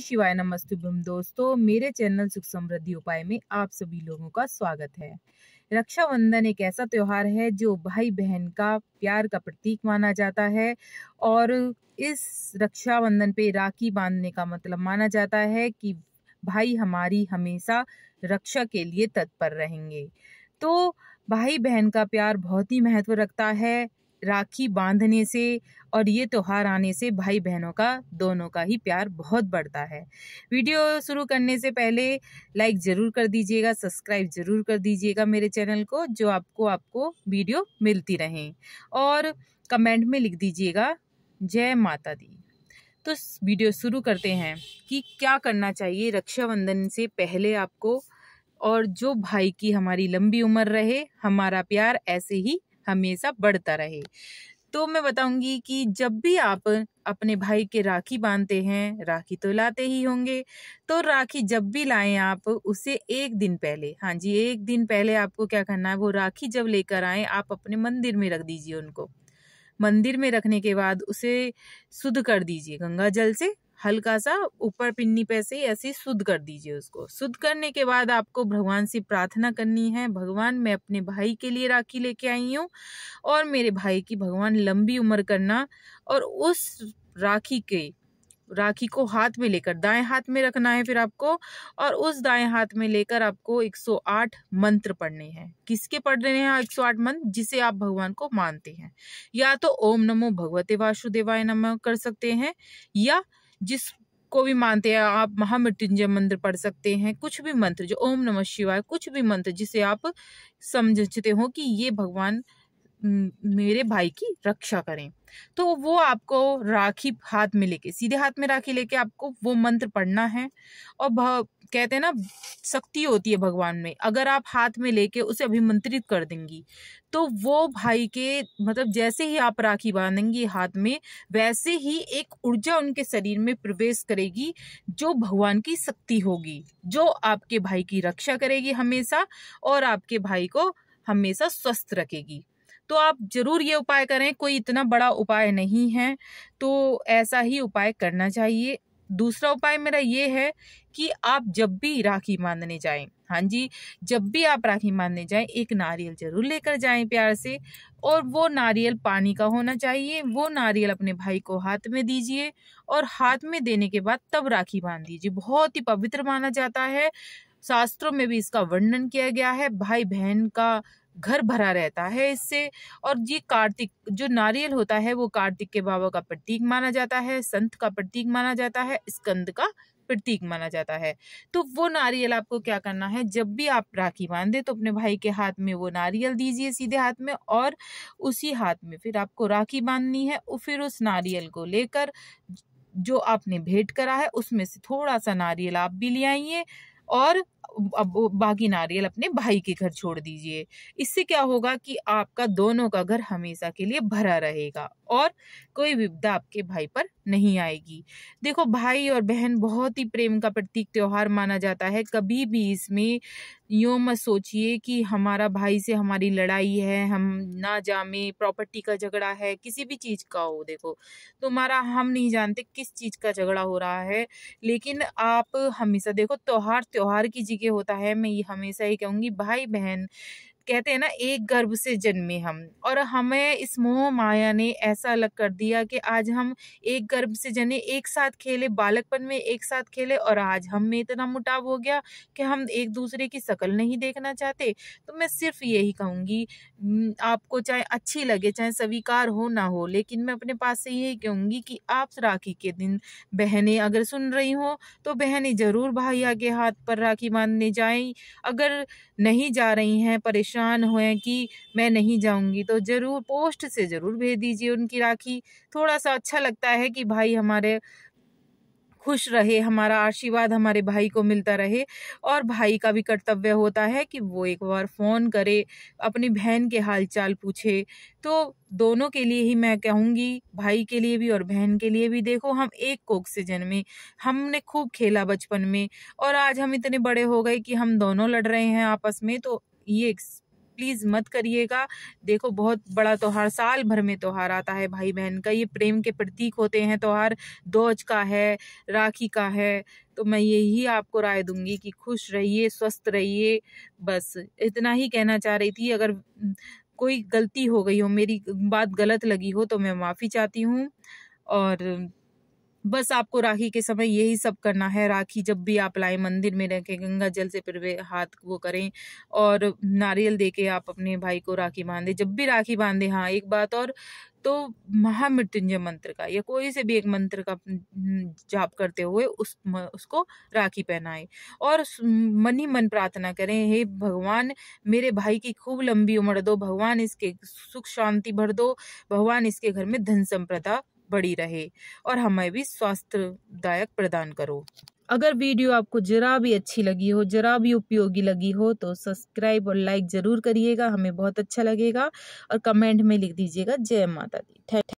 शिवाय नमस्ते नमस्तुभम दोस्तों मेरे चैनल सुख समृद्धि उपाय में आप सभी लोगों का स्वागत है रक्षाबंधन एक ऐसा त्यौहार है जो भाई बहन का प्यार का प्रतीक माना जाता है और इस रक्षाबंधन पे राखी बांधने का मतलब माना जाता है कि भाई हमारी हमेशा रक्षा के लिए तत्पर रहेंगे तो भाई बहन का प्यार बहुत ही महत्व रखता है राखी बांधने से और ये त्यौहार आने से भाई बहनों का दोनों का ही प्यार बहुत बढ़ता है वीडियो शुरू करने से पहले लाइक ज़रूर कर दीजिएगा सब्सक्राइब ज़रूर कर दीजिएगा मेरे चैनल को जो आपको आपको वीडियो मिलती रहें और कमेंट में लिख दीजिएगा जय माता दी तो वीडियो शुरू करते हैं कि क्या करना चाहिए रक्षाबंधन से पहले आपको और जो भाई की हमारी लंबी उम्र रहे हमारा प्यार ऐसे ही हमेशा बढ़ता रहे तो मैं बताऊंगी कि जब भी आप अपने भाई के राखी बांधते हैं राखी तो लाते ही होंगे तो राखी जब भी लाएं आप उसे एक दिन पहले हाँ जी एक दिन पहले आपको क्या करना है वो राखी जब लेकर आए आप अपने मंदिर में रख दीजिए उनको मंदिर में रखने के बाद उसे शुद्ध कर दीजिए गंगा जल से हल्का सा ऊपर पिन्नी पे से ऐसे ही शुद्ध कर दीजिए उसको शुद्ध करने के बाद आपको भगवान से प्रार्थना करनी है भगवान मैं अपने भाई के लिए राखी लेके आई हूँ और मेरे भाई की भगवान लंबी उम्र करना और उस राखी के राखी को हाथ में लेकर दाएं हाथ में रखना है फिर आपको और उस दाएं हाथ में लेकर आपको 108 मंत्र पढ़ने हैं किसके पढ़ रहे हैं 108 मंत्र जिसे आप भगवान को मानते हैं या तो ओम नमो भगवते वासुदेवाय नमः कर सकते हैं या जिस को भी मानते हैं आप महामृत्युंजय मंत्र पढ़ सकते हैं कुछ भी मंत्र जो ओम नमः शिवाय कुछ भी मंत्र जिसे आप समझते हो कि ये भगवान मेरे भाई की रक्षा करें तो वो आपको राखी हाथ में लेके सीधे हाथ में राखी लेके आपको वो मंत्र पढ़ना है और कहते हैं ना शक्ति होती है भगवान में अगर आप हाथ में लेके उसे अभिमंत्रित कर देंगी तो वो भाई के मतलब जैसे ही आप राखी बांधेंगी हाथ में वैसे ही एक ऊर्जा उनके शरीर में प्रवेश करेगी जो भगवान की शक्ति होगी जो आपके भाई की रक्षा करेगी हमेशा और आपके भाई को हमेशा स्वस्थ रखेगी तो आप ज़रूर ये उपाय करें कोई इतना बड़ा उपाय नहीं है तो ऐसा ही उपाय करना चाहिए दूसरा उपाय मेरा ये है कि आप जब भी राखी बांधने जाएं हाँ जी जब भी आप राखी बांधने जाएं एक नारियल जरूर लेकर जाएं प्यार से और वो नारियल पानी का होना चाहिए वो नारियल अपने भाई को हाथ में दीजिए और हाथ में देने के बाद तब राखी बांध दीजिए बहुत ही पवित्र माना जाता है शास्त्रों में भी इसका वर्णन किया गया है भाई बहन का घर भरा रहता है इससे और ये कार्तिक जो नारियल होता है वो कार्तिक के बाबा का प्रतीक माना जाता है संत का प्रतीक माना जाता है स्कंद का प्रतीक माना जाता है तो वो नारियल आपको क्या करना है जब भी आप राखी बांधे तो अपने भाई के हाथ में वो नारियल दीजिए सीधे हाथ में और उसी हाथ में फिर आपको राखी बांधनी है और फिर उस नारियल को लेकर जो आपने भेंट करा है उसमें से थोड़ा सा नारियल आप भी ले आइए और बागी नारियल अपने भाई के घर छोड़ दीजिए इससे क्या होगा कि आपका दोनों का घर हमेशा के लिए भरा रहेगा और कोई विपदा आपके भाई पर नहीं आएगी देखो भाई और बहन बहुत ही प्रेम का प्रतीक त्यौहार माना जाता है कभी भी इसमें यो मत सोचिए कि हमारा भाई से हमारी लड़ाई है हम ना जामे प्रॉपर्टी का झगड़ा है किसी भी चीज़ का हो देखो तुम्हारा हम नहीं जानते किस चीज़ का झगड़ा हो रहा है लेकिन आप हमेशा देखो त्यौहार त्यौहार की तरीके होता है मैं ये हमेशा ही कहूँगी भाई बहन कहते हैं ना एक गर्भ से जन्मे हम और हमें इस मोह माया ने ऐसा अलग कर दिया कि आज हम एक गर्भ से जने एक साथ खेले बालकपन में एक साथ खेले और आज हम में इतना मुटाव हो गया कि हम एक दूसरे की शकल नहीं देखना चाहते तो मैं सिर्फ यही कहूँगी आपको चाहे अच्छी लगे चाहे स्वीकार हो ना हो लेकिन मैं अपने पास से यही कहूँगी कि आप राखी के दिन बहने अगर सुन रही हो तो बहने ज़रूर भाइया के हाथ पर राखी बांधने जाए अगर नहीं जा रही हैं परेशान परेशान हुए कि मैं नहीं जाऊंगी तो ज़रूर पोस्ट से ज़रूर भेज दीजिए उनकी राखी थोड़ा सा अच्छा लगता है कि भाई हमारे खुश रहे हमारा आशीर्वाद हमारे भाई को मिलता रहे और भाई का भी कर्तव्य होता है कि वो एक बार फ़ोन करे अपनी बहन के हालचाल पूछे तो दोनों के लिए ही मैं कहूँगी भाई के लिए भी और बहन के लिए भी देखो हम एक कोक से जन्मे हमने खूब खेला बचपन में और आज हम इतने बड़े हो गए कि हम दोनों लड़ रहे हैं आपस में तो ये प्लीज़ मत करिएगा देखो बहुत बड़ा त्यौहार साल भर में त्यौहार आता है भाई बहन का ये प्रेम के प्रतीक होते हैं त्यौहार दोज का है राखी का है तो मैं यही आपको राय दूंगी कि खुश रहिए स्वस्थ रहिए बस इतना ही कहना चाह रही थी अगर कोई गलती हो गई हो मेरी बात गलत लगी हो तो मैं माफ़ी चाहती हूँ और बस आपको राखी के समय यही सब करना है राखी जब भी आप लाए मंदिर में रह के गंगा जल से फिर हाथ वो करें और नारियल दे के आप अपने भाई को राखी बांधे जब भी राखी बांधे हाँ एक बात और तो महामृत्युंजय मंत्र का या कोई से भी एक मंत्र का जाप करते हुए उस उसको राखी पहनाएं और मन ही मन प्रार्थना करें हे भगवान मेरे भाई की खूब लंबी उम्र दो भगवान इसके सुख शांति भर दो भगवान इसके घर में धन संप्रदा बड़ी रहे और हमें भी स्वास्थ्यदायक प्रदान करो अगर वीडियो आपको जरा भी अच्छी लगी हो जरा भी उपयोगी लगी हो तो सब्सक्राइब और लाइक ज़रूर करिएगा हमें बहुत अच्छा लगेगा और कमेंट में लिख दीजिएगा जय माता दी